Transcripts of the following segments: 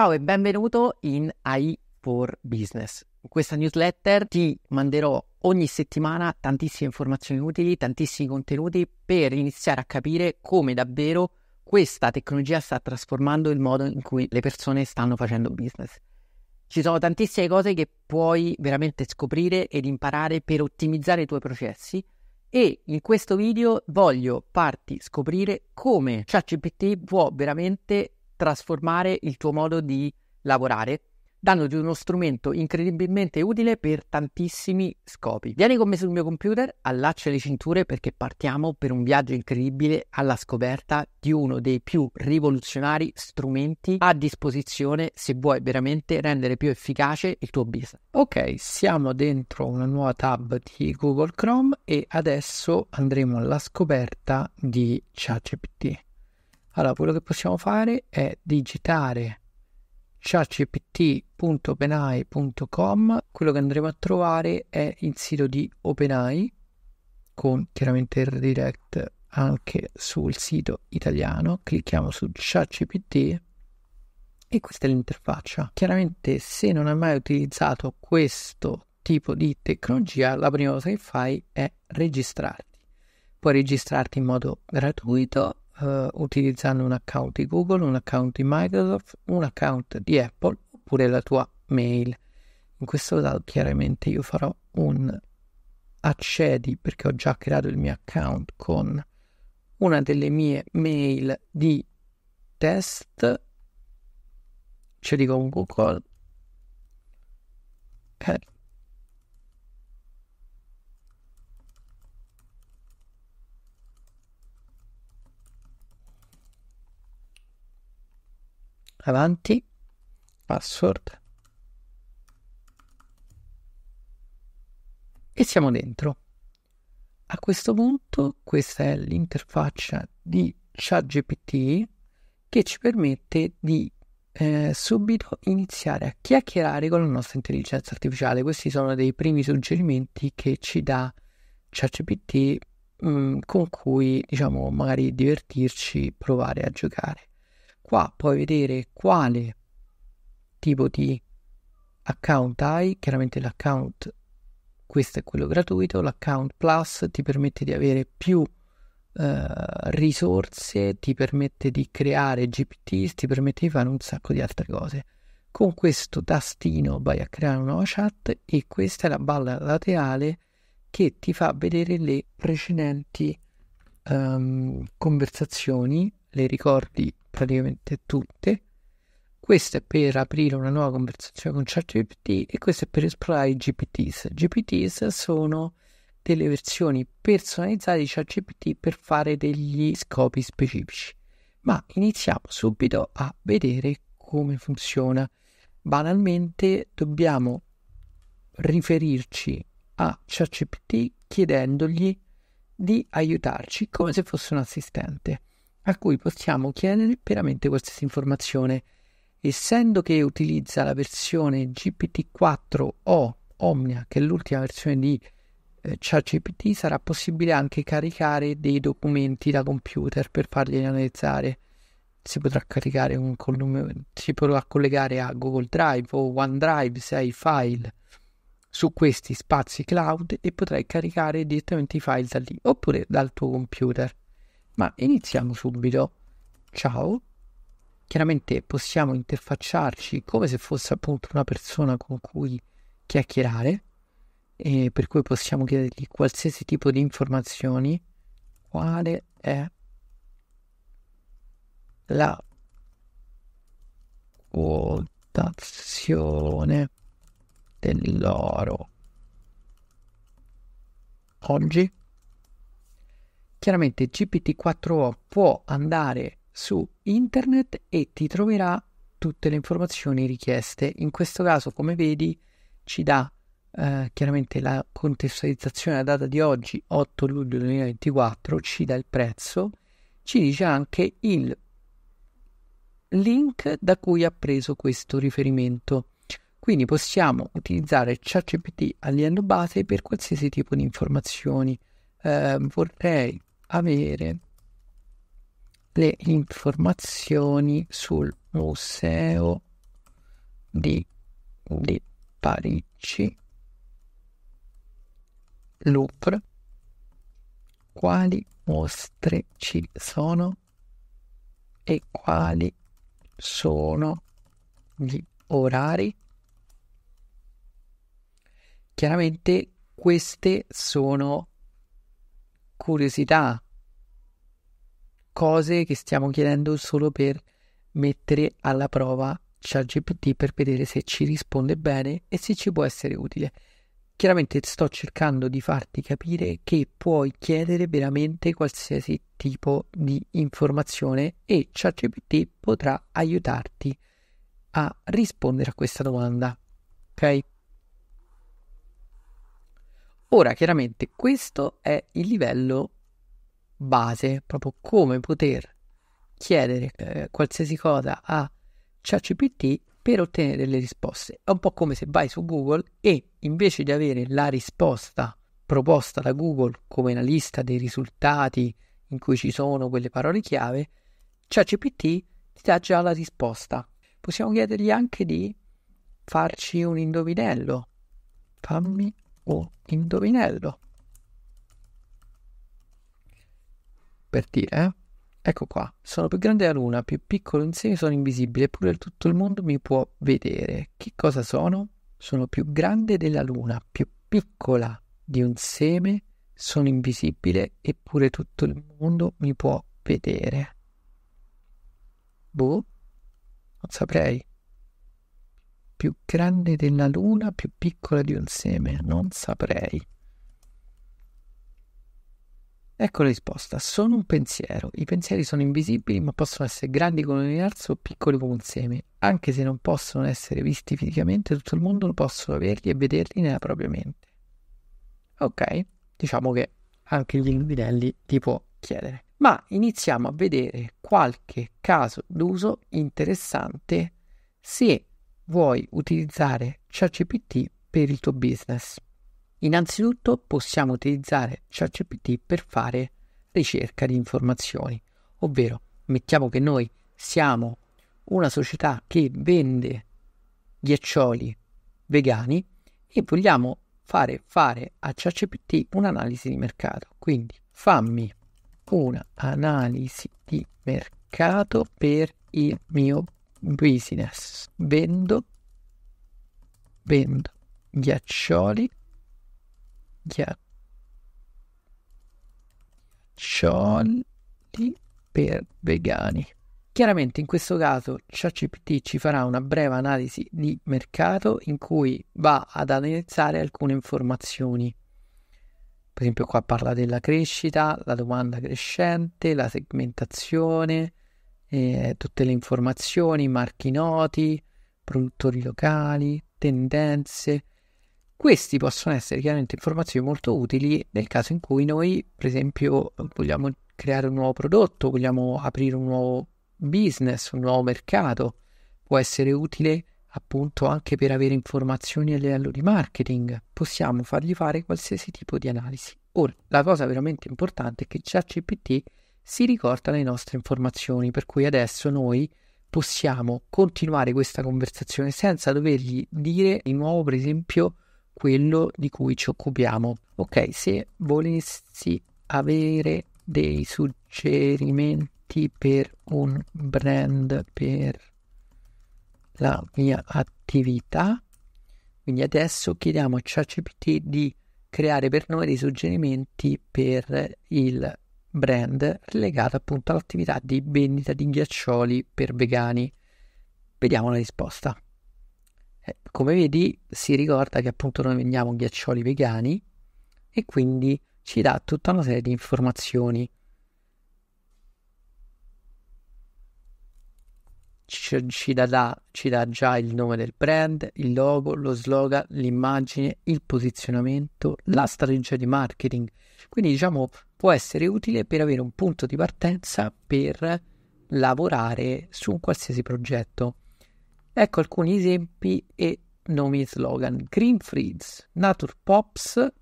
Ciao e benvenuto in AI for Business. In questa newsletter ti manderò ogni settimana tantissime informazioni utili, tantissimi contenuti per iniziare a capire come davvero questa tecnologia sta trasformando il modo in cui le persone stanno facendo business. Ci sono tantissime cose che puoi veramente scoprire ed imparare per ottimizzare i tuoi processi e in questo video voglio farti scoprire come ChatGPT può veramente trasformare il tuo modo di lavorare, dandoti uno strumento incredibilmente utile per tantissimi scopi. Vieni con me sul mio computer, allaccia le cinture perché partiamo per un viaggio incredibile alla scoperta di uno dei più rivoluzionari strumenti a disposizione se vuoi veramente rendere più efficace il tuo business. Ok, siamo dentro una nuova tab di Google Chrome e adesso andremo alla scoperta di ChatGPT. Allora, quello che possiamo fare è digitare chatgpt.openai.com, quello che andremo a trovare è il sito di OpenAI con chiaramente il redirect anche sul sito italiano, clicchiamo su ChatGPT e questa è l'interfaccia. Chiaramente se non hai mai utilizzato questo tipo di tecnologia, la prima cosa che fai è registrarti. Puoi registrarti in modo gratuito eh, utilizzando un account di Google, un account di Microsoft, un account di Apple oppure la tua mail. In questo caso chiaramente io farò un accedi perché ho già creato il mio account con una delle mie mail di test, ci dico Google. Okay. avanti, password e siamo dentro. A questo punto questa è l'interfaccia di ChatGPT che ci permette di eh, subito iniziare a chiacchierare con la nostra intelligenza artificiale. Questi sono dei primi suggerimenti che ci dà ChatGPT mm, con cui diciamo magari divertirci, provare a giocare. Qua puoi vedere quale tipo di account hai, chiaramente l'account, questo è quello gratuito, l'account plus ti permette di avere più eh, risorse, ti permette di creare GPT, ti permette di fare un sacco di altre cose. Con questo tastino vai a creare un nuovo chat e questa è la balla laterale che ti fa vedere le precedenti um, conversazioni, le ricordi praticamente tutte. Questo è per aprire una nuova conversazione con ChatGPT e questo è per esplorare i GPTs. GPTs sono delle versioni personalizzate di ChatGPT per fare degli scopi specifici. Ma iniziamo subito a vedere come funziona. Banalmente dobbiamo riferirci a ChatGPT chiedendogli di aiutarci come se fosse un assistente a cui possiamo chiedere veramente qualsiasi informazione. Essendo che utilizza la versione GPT-4 o Omnia, che è l'ultima versione di eh, ChatGPT, sarà possibile anche caricare dei documenti da computer per farli analizzare. Si potrà, un, si potrà collegare a Google Drive o OneDrive se hai file su questi spazi cloud e potrai caricare direttamente i file da lì oppure dal tuo computer ma iniziamo subito. Ciao. Chiaramente possiamo interfacciarci come se fosse appunto una persona con cui chiacchierare, e per cui possiamo chiedergli qualsiasi tipo di informazioni. Quale è la quotazione dell'oro oggi? Chiaramente GPT-4o può andare su internet e ti troverà tutte le informazioni richieste. In questo caso, come vedi, ci dà eh, chiaramente la contestualizzazione a data di oggi, 8 luglio 2024, ci dà il prezzo, ci dice anche il link da cui ha preso questo riferimento. Quindi possiamo utilizzare ChatGPT a livello base per qualsiasi tipo di informazioni. Eh, vorrei avere le informazioni sul museo di, di Parigi, Louvre, quali mostre ci sono e quali sono gli orari. Chiaramente queste sono curiosità, cose che stiamo chiedendo solo per mettere alla prova ChatGPT per vedere se ci risponde bene e se ci può essere utile. Chiaramente sto cercando di farti capire che puoi chiedere veramente qualsiasi tipo di informazione e ChatGPT potrà aiutarti a rispondere a questa domanda. Ok? Ora, chiaramente, questo è il livello base, proprio come poter chiedere eh, qualsiasi cosa a ChatGPT per ottenere delle risposte. È un po' come se vai su Google e invece di avere la risposta proposta da Google come una lista dei risultati in cui ci sono quelle parole chiave, ChatGPT ti dà già la risposta. Possiamo chiedergli anche di farci un indovinello. Fammi un indovinello per dire, eh? ecco qua, sono più grande della luna, più piccolo insieme sono invisibile, eppure tutto il mondo mi può vedere. Che cosa sono? Sono più grande della luna, più piccola di un seme, sono invisibile, eppure tutto il mondo mi può vedere. Boh, non saprei più grande della luna, più piccola di un seme? Non saprei. Ecco la risposta, sono un pensiero. I pensieri sono invisibili ma possono essere grandi come un universo o piccoli come un seme. Anche se non possono essere visti fisicamente, tutto il mondo lo possono averli e vederli nella propria mente. Ok, diciamo che anche gli indovinelli ti può chiedere. Ma iniziamo a vedere qualche caso d'uso interessante se vuoi utilizzare ChatGPT per il tuo business. Innanzitutto possiamo utilizzare ChatGPT per fare ricerca di informazioni, ovvero mettiamo che noi siamo una società che vende ghiaccioli vegani e vogliamo fare fare a ChatGPT un'analisi di mercato. Quindi fammi un'analisi di mercato per il mio business, vendo, vendo ghiaccioli, ghiaccioli per vegani. Chiaramente in questo caso ChatGPT ci farà una breve analisi di mercato in cui va ad analizzare alcune informazioni. Per esempio qua parla della crescita, la domanda crescente, la segmentazione, eh, tutte le informazioni, marchi noti, produttori locali, tendenze. Questi possono essere chiaramente informazioni molto utili nel caso in cui noi, per esempio, vogliamo creare un nuovo prodotto, vogliamo aprire un nuovo business, un nuovo mercato. Può essere utile appunto anche per avere informazioni a livello di marketing. Possiamo fargli fare qualsiasi tipo di analisi. Ora, la cosa veramente importante è che ChatGPT si ricorda le nostre informazioni, per cui adesso noi possiamo continuare questa conversazione senza dovergli dire di nuovo, per esempio, quello di cui ci occupiamo. Ok, se volessi avere dei suggerimenti per un brand per la mia attività, quindi adesso chiediamo a ChatGPT di creare per noi dei suggerimenti per il brand legata appunto all'attività di vendita di ghiaccioli per vegani? Vediamo la risposta. Eh, come vedi si ricorda che appunto noi vendiamo ghiaccioli vegani e quindi ci dà tutta una serie di informazioni. Ci, ci, dà, dà, ci dà già il nome del brand, il logo, lo slogan, l'immagine, il posizionamento, la strategia di marketing. Quindi diciamo può essere utile per avere un punto di partenza per lavorare su un qualsiasi progetto. Ecco alcuni esempi e nomi e slogan. Green Freeze, Nature Pops,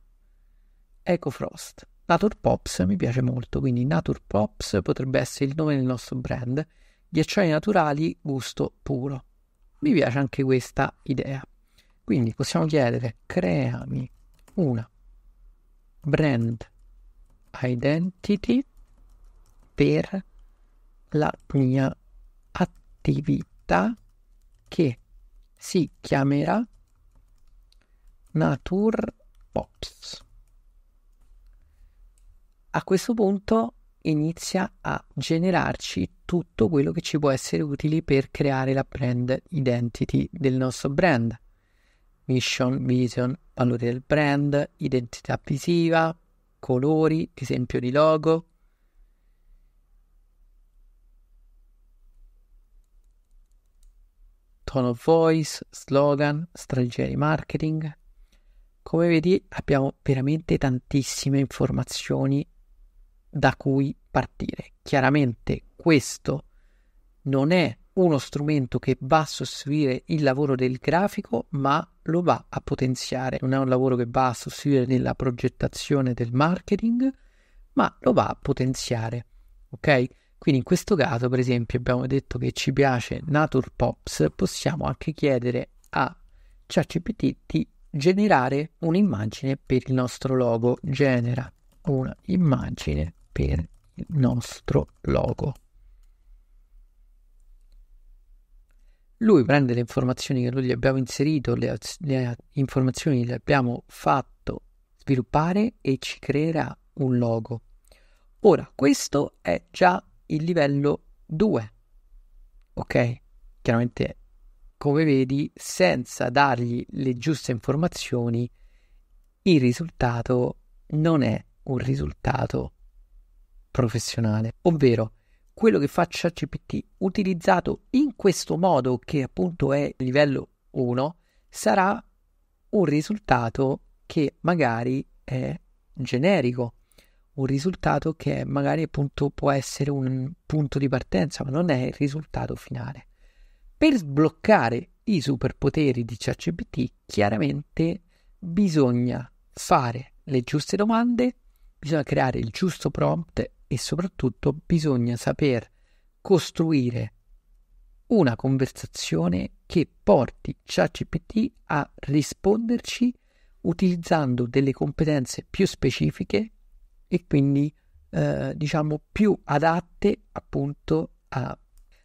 Eco Frost. Nature Pops mi piace molto, quindi Nature Pops potrebbe essere il nome del nostro brand. Ghiacciai naturali, gusto puro. Mi piace anche questa idea. Quindi possiamo chiedere, creami una brand identity per la mia attività che si chiamerà Nature Pops. A questo punto inizia a generarci tutto quello che ci può essere utile per creare la brand identity del nostro brand. Mission, vision, valore del brand, identità visiva, colori, esempio di logo. Tone of voice, slogan, strategia di marketing. Come vedi abbiamo veramente tantissime informazioni da cui partire. Chiaramente questo non è uno strumento che va a sostituire il lavoro del grafico, ma lo va a potenziare. Non è un lavoro che va a sostituire nella progettazione del marketing, ma lo va a potenziare. Ok? Quindi in questo caso, per esempio, abbiamo detto che ci piace Nature Pops, possiamo anche chiedere a ChatGPT di generare un'immagine per il nostro logo. Genera un'immagine per il nostro logo. lui prende le informazioni che noi gli abbiamo inserito, le, le informazioni che gli abbiamo fatto sviluppare e ci creerà un logo. Ora, questo è già il livello 2, ok? Chiaramente, come vedi, senza dargli le giuste informazioni, il risultato non è un risultato professionale, ovvero quello che fa ChatGPT utilizzato in questo modo, che appunto è livello 1, sarà un risultato che magari è generico, un risultato che magari appunto può essere un punto di partenza, ma non è il risultato finale. Per sbloccare i superpoteri di ChatGPT, chiaramente bisogna fare le giuste domande, bisogna creare il giusto prompt e soprattutto bisogna saper costruire una conversazione che porti ChatGPT a risponderci utilizzando delle competenze più specifiche e quindi eh, diciamo più adatte appunto a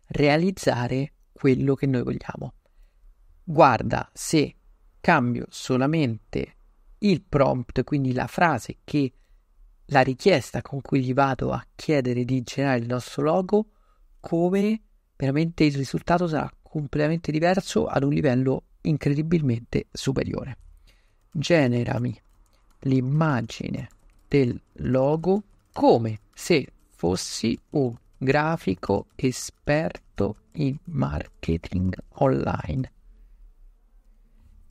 realizzare quello che noi vogliamo. Guarda se cambio solamente il prompt, quindi la frase che la richiesta con cui gli vado a chiedere di generare il nostro logo, come veramente il risultato sarà completamente diverso ad un livello incredibilmente superiore. Generami l'immagine del logo come se fossi un grafico esperto in marketing online.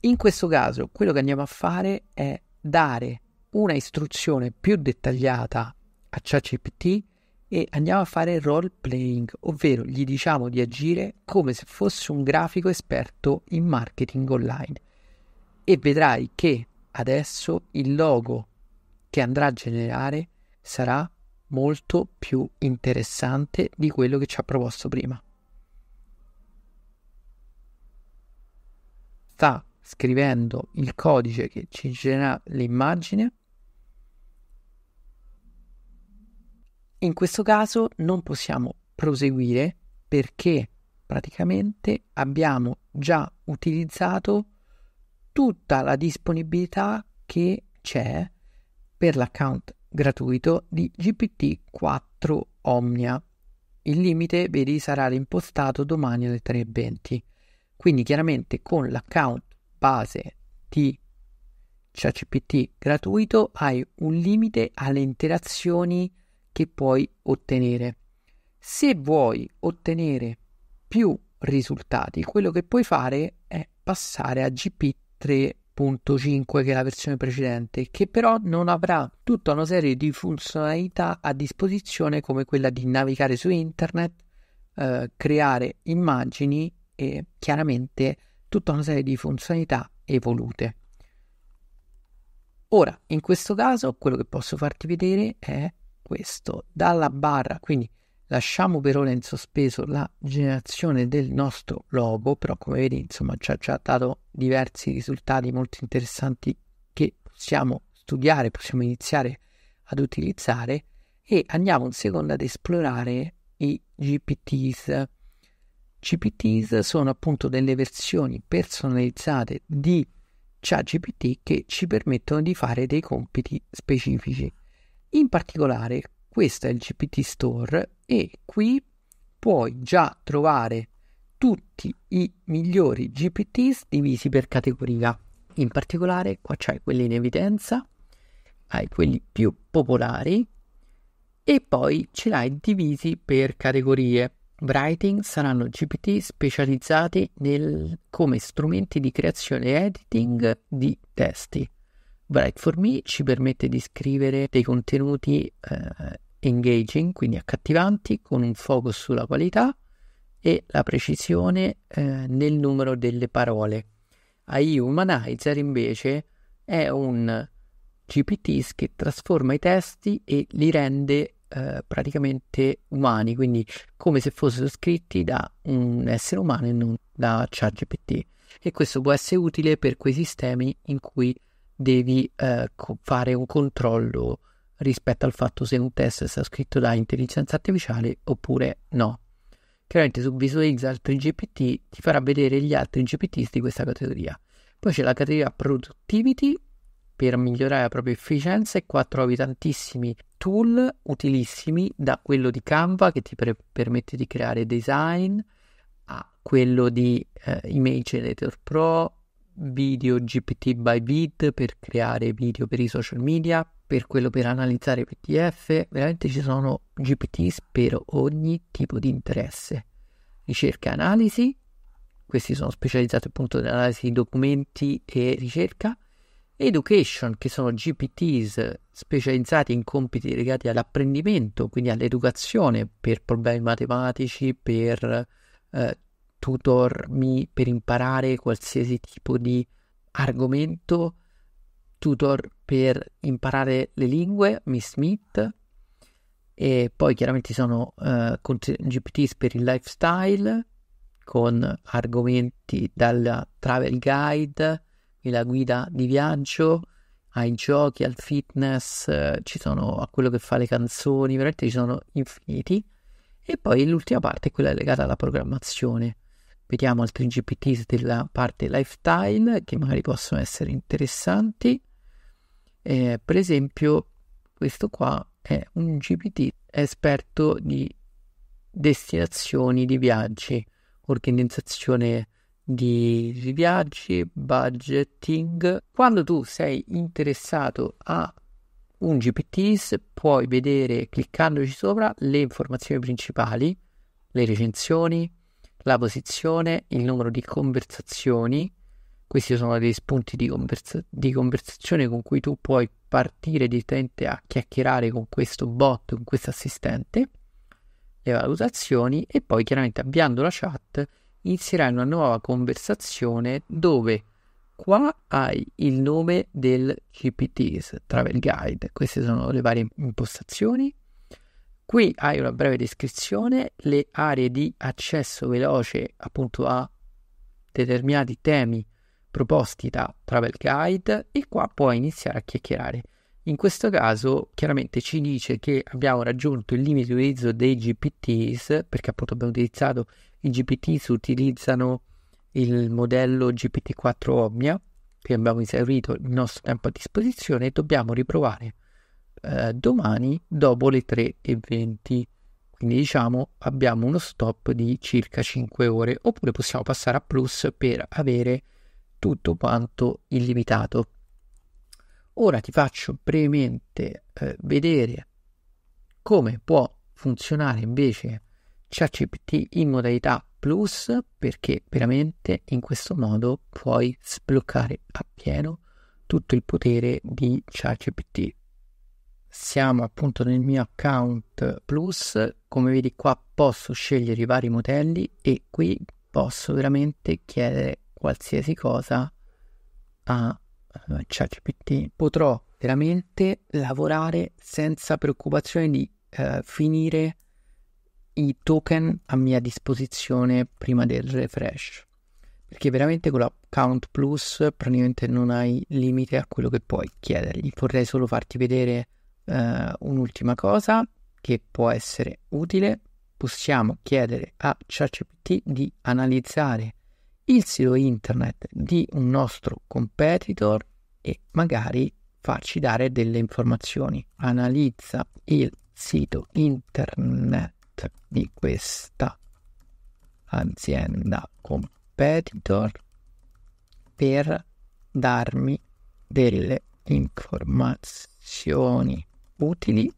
In questo caso, quello che andiamo a fare è dare una istruzione più dettagliata a ChatGPT e andiamo a fare role playing, ovvero gli diciamo di agire come se fosse un grafico esperto in marketing online. E vedrai che adesso il logo che andrà a generare sarà molto più interessante di quello che ci ha proposto prima. Sta scrivendo il codice che ci genera l'immagine In questo caso non possiamo proseguire perché praticamente abbiamo già utilizzato tutta la disponibilità che c'è per l'account gratuito di GPT-4 Omnia. Il limite, vedi, sarà reimpostato domani alle 3.20. Quindi chiaramente con l'account base di ChatGPT gratuito hai un limite alle interazioni che puoi ottenere. Se vuoi ottenere più risultati, quello che puoi fare è passare a GP3.5 che è la versione precedente, che però non avrà tutta una serie di funzionalità a disposizione come quella di navigare su internet, eh, creare immagini e chiaramente tutta una serie di funzionalità evolute. Ora, in questo caso, quello che posso farti vedere è questo dalla barra, quindi lasciamo per ora in sospeso la generazione del nostro logo, però come vedi insomma ci ha già dato diversi risultati molto interessanti che possiamo studiare, possiamo iniziare ad utilizzare e andiamo un secondo ad esplorare i GPTs. GPTs sono appunto delle versioni personalizzate di ChatGPT che ci permettono di fare dei compiti specifici. In particolare, questo è il GPT Store e qui puoi già trovare tutti i migliori GPTs divisi per categoria. In particolare, qua c'hai quelli in evidenza, hai quelli più popolari e poi ce l'hai divisi per categorie. Writing saranno GPT specializzati nel, come strumenti di creazione e editing di testi. Bright 4 Me ci permette di scrivere dei contenuti eh, engaging, quindi accattivanti, con un focus sulla qualità e la precisione eh, nel numero delle parole. AI Humanizer invece è un GPT che trasforma i testi e li rende eh, praticamente umani, quindi come se fossero scritti da un essere umano e non da ChatGPT. E questo può essere utile per quei sistemi in cui devi eh, co- fare un controllo rispetto al fatto se un test sta scritto da intelligenza artificiale oppure no. Chiaramente su Visualizza altri GPT ti farà vedere gli altri GPT di questa categoria. Poi c'è la categoria Productivity per migliorare la propria efficienza e qua trovi tantissimi tool utilissimi da quello di Canva che ti pre- permette di creare design a quello di eh, Image Editor Pro, video GPT by Vid per creare video per i social media, per quello per analizzare PDF, veramente ci sono GPT per ogni tipo di interesse. Ricerca e analisi, questi sono specializzati appunto nell'analisi di documenti e ricerca. Education, che sono GPTs specializzati in compiti legati all'apprendimento, quindi all'educazione per problemi matematici, per eh, tutormi per imparare qualsiasi tipo di argomento, tutor per imparare le lingue, Miss Smith, e poi chiaramente ci sono uh, eh, GPTs per il lifestyle con argomenti dal travel guide, la guida di viaggio, ai giochi, al fitness, uh, ci sono a quello che fa le canzoni, veramente ci sono infiniti. E poi l'ultima parte è quella legata alla programmazione, vediamo altri GPTs della parte lifestyle che magari possono essere interessanti. Eh, per esempio, questo qua è un GPT esperto di destinazioni di viaggi, organizzazione di viaggi, budgeting. Quando tu sei interessato a un GPT, puoi vedere cliccandoci sopra le informazioni principali, le recensioni, la posizione, il numero di conversazioni. Questi sono dei spunti di, conversa- di conversazione con cui tu puoi partire direttamente a chiacchierare con questo bot, con questo assistente, le valutazioni e poi chiaramente avviando la chat inizierai una nuova conversazione dove qua hai il nome del GPT, Travel Guide, queste sono le varie impostazioni Qui hai una breve descrizione, le aree di accesso veloce appunto a determinati temi proposti da Travel Guide e qua puoi iniziare a chiacchierare. In questo caso chiaramente ci dice che abbiamo raggiunto il limite di utilizzo dei GPTs perché appunto abbiamo utilizzato i GPTs utilizzano il modello GPT-4 Omnia che abbiamo esaurito il nostro tempo a disposizione e dobbiamo riprovare eh, domani dopo le 3.20. Quindi diciamo abbiamo uno stop di circa 5 ore oppure possiamo passare a plus per avere tutto quanto illimitato. Ora ti faccio brevemente eh, vedere come può funzionare invece ChatGPT in modalità Plus perché veramente in questo modo puoi sbloccare appieno tutto il potere di ChatGPT siamo appunto nel mio account plus come vedi qua posso scegliere i vari modelli e qui posso veramente chiedere qualsiasi cosa a eh, ChatGPT potrò veramente lavorare senza preoccupazione di eh, finire i token a mia disposizione prima del refresh perché veramente con l'account plus praticamente non hai limite a quello che puoi chiedergli vorrei solo farti vedere Uh, un'ultima cosa che può essere utile, possiamo chiedere a ChatGPT di analizzare il sito internet di un nostro competitor e magari farci dare delle informazioni. Analizza il sito internet di questa azienda competitor per darmi delle informazioni utili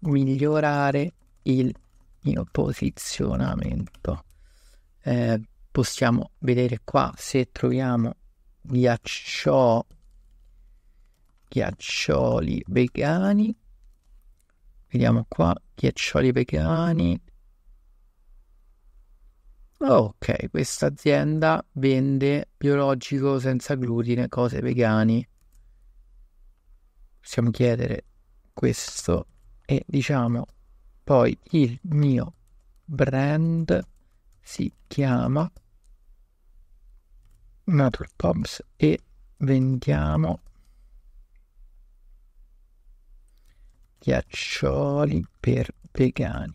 migliorare il mio posizionamento. Eh, possiamo vedere qua se troviamo ghiaccio, ghiaccioli vegani. Vediamo qua, ghiaccioli vegani. Ok, questa azienda vende biologico senza glutine, cose vegani. Possiamo chiedere questo è diciamo poi il mio brand si chiama Natural Pops e vendiamo ghiaccioli per vegani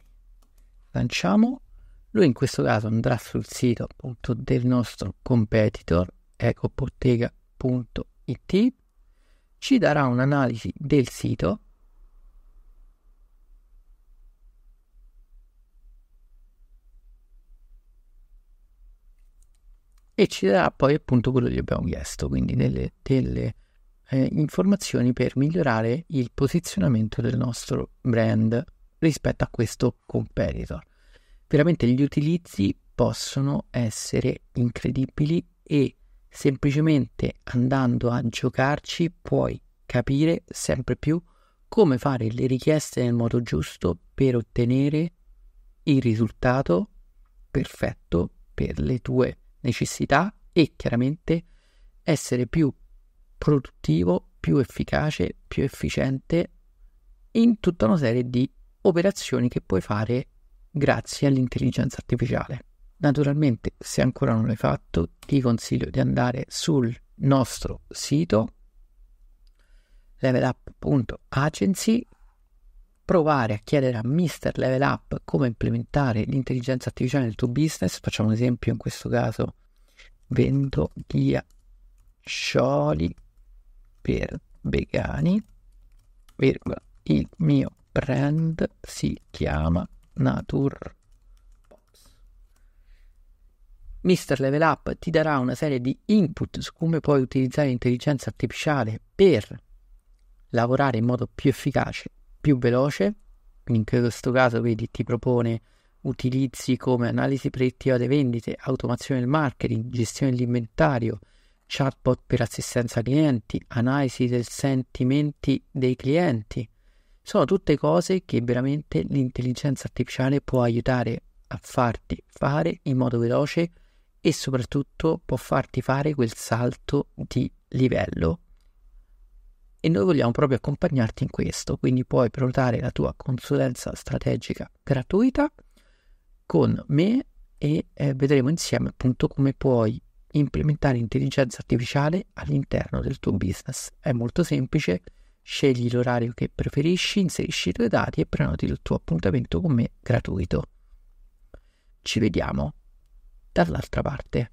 lanciamo lui in questo caso andrà sul sito appunto del nostro competitor ecobottega.it ci darà un'analisi del sito e ci darà poi appunto quello che gli abbiamo chiesto, quindi delle, delle eh, informazioni per migliorare il posizionamento del nostro brand rispetto a questo competitor. Veramente gli utilizzi possono essere incredibili e semplicemente andando a giocarci puoi capire sempre più come fare le richieste nel modo giusto per ottenere il risultato perfetto per le tue necessità e chiaramente essere più produttivo, più efficace, più efficiente in tutta una serie di operazioni che puoi fare grazie all'intelligenza artificiale. Naturalmente, se ancora non l'hai fatto, ti consiglio di andare sul nostro sito levelup.agency provare a chiedere a Mr. Level Up come implementare l'intelligenza artificiale nel tuo business. Facciamo un esempio in questo caso. Vendo scioli per vegani, virgola. Il mio brand si chiama Natur Mr. Level Up ti darà una serie di input su come puoi utilizzare l'intelligenza artificiale per lavorare in modo più efficace più veloce, in questo caso vedi ti propone utilizzi come analisi predittiva delle vendite, automazione del marketing, gestione dell'inventario, chatbot per assistenza clienti, analisi dei sentimenti dei clienti. Sono tutte cose che veramente l'intelligenza artificiale può aiutare a farti fare in modo veloce e soprattutto può farti fare quel salto di livello e noi vogliamo proprio accompagnarti in questo, quindi puoi prenotare la tua consulenza strategica gratuita con me e eh, vedremo insieme appunto come puoi implementare intelligenza artificiale all'interno del tuo business. È molto semplice, scegli l'orario che preferisci, inserisci i tuoi dati e prenoti il tuo appuntamento con me gratuito. Ci vediamo dall'altra parte.